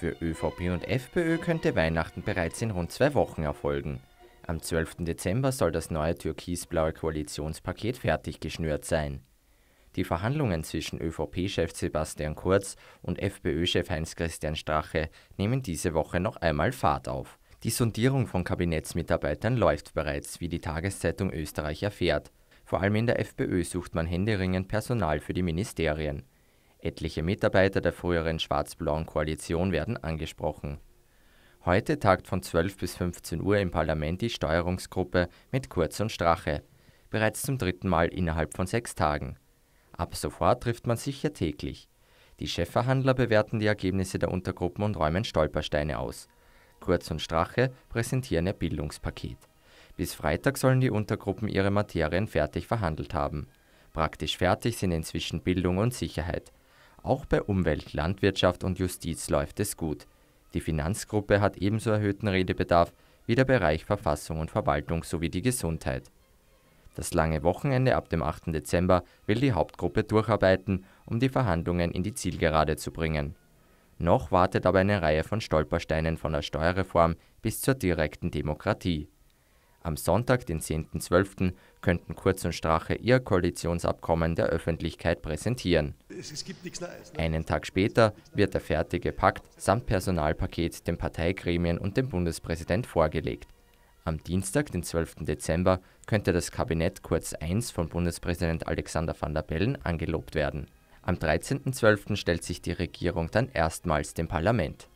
Für ÖVP und FPÖ könnte Weihnachten bereits in rund zwei Wochen erfolgen. Am 12. Dezember soll das neue türkisblaue Koalitionspaket fertig geschnürt sein. Die Verhandlungen zwischen ÖVP-Chef Sebastian Kurz und FPÖ-Chef Heinz-Christian Strache nehmen diese Woche noch einmal Fahrt auf. Die Sondierung von Kabinettsmitarbeitern läuft bereits, wie die Tageszeitung Österreich erfährt. Vor allem in der FPÖ sucht man händeringend Personal für die Ministerien. Etliche Mitarbeiter der früheren schwarz-blauen Koalition werden angesprochen. Heute tagt von 12 bis 15 Uhr im Parlament die Steuerungsgruppe mit Kurz und Strache, bereits zum dritten Mal innerhalb von sechs Tagen. Ab sofort trifft man sich ja täglich. Die Chefverhandler bewerten die Ergebnisse der Untergruppen und räumen Stolpersteine aus. Kurz und Strache präsentieren ihr Bildungspaket. Bis Freitag sollen die Untergruppen ihre Materien fertig verhandelt haben. Praktisch fertig sind inzwischen Bildung und Sicherheit. Auch bei Umwelt, Landwirtschaft und Justiz läuft es gut. Die Finanzgruppe hat ebenso erhöhten Redebedarf wie der Bereich Verfassung und Verwaltung sowie die Gesundheit. Das lange Wochenende ab dem 8. Dezember will die Hauptgruppe durcharbeiten, um die Verhandlungen in die Zielgerade zu bringen. Noch wartet aber eine Reihe von Stolpersteinen von der Steuerreform bis zur direkten Demokratie. Am Sonntag, den 10.12., könnten Kurz und Strache ihr Koalitionsabkommen der Öffentlichkeit präsentieren. Ne? Einen Tag später wird der fertige Pakt samt Personalpaket den Parteigremien und dem Bundespräsident vorgelegt. Am Dienstag, den 12. Dezember, könnte das Kabinett kurz 1 von Bundespräsident Alexander van der Bellen angelobt werden. Am 13.12. stellt sich die Regierung dann erstmals dem Parlament.